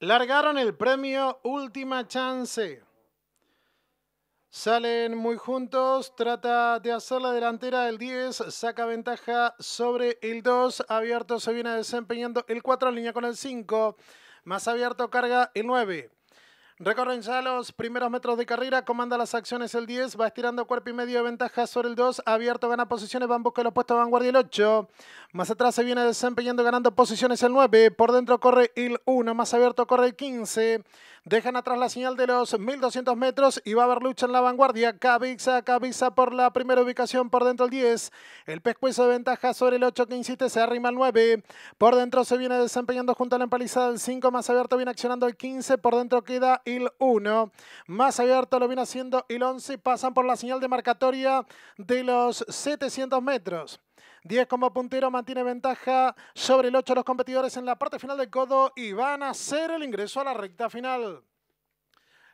Largaron el premio Última Chance. Salen muy juntos, trata de hacer la delantera del 10, saca ventaja sobre el 2, abierto se viene desempeñando el 4 en línea con el 5, más abierto carga el 9. Recorren ya los primeros metros de carrera, comanda las acciones el 10, va estirando cuerpo y medio de ventaja sobre el 2, abierto, gana posiciones, va en busca de los puestos vanguardia el 8, más atrás se viene desempeñando, ganando posiciones el 9, por dentro corre el 1, más abierto corre el 15, dejan atrás la señal de los 1200 metros y va a haber lucha en la vanguardia, Cabiza, Cabiza por la primera ubicación, por dentro el 10, el pescuezo de ventaja sobre el 8 que insiste, se arrima el 9, por dentro se viene desempeñando junto a la empalizada el 5, más abierto viene accionando el 15, por dentro queda el 1. Más abierto lo viene haciendo el 11. Pasan por la señal de marcatoria de los 700 metros. 10 como puntero mantiene ventaja sobre el 8 los competidores en la parte final del codo y van a hacer el ingreso a la recta final.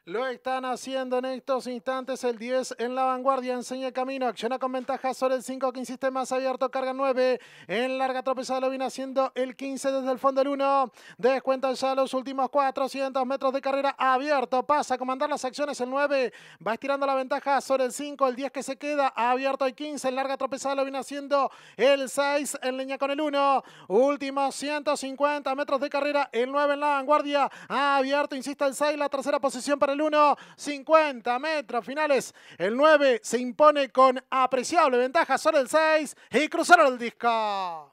Lo están haciendo en estos instantes. El 10 en la vanguardia. Enseña el camino. Acciona con ventaja sobre el 5. que insiste más abierto. Carga 9. En larga tropezada lo viene haciendo el 15 desde el fondo el 1. Descuentan ya los últimos 400 metros de carrera abierto. Pasa a comandar las acciones el 9. Va estirando la ventaja sobre el 5. El 10 que se queda abierto. El 15 en larga tropezada lo viene haciendo el 6. En línea con el 1. Últimos 150 metros de carrera. El 9 en la vanguardia. Abierto, insiste el 6. La tercera posición para el 1, 50 metros finales. El 9 se impone con apreciable ventaja sobre el 6 y cruzaron el disco.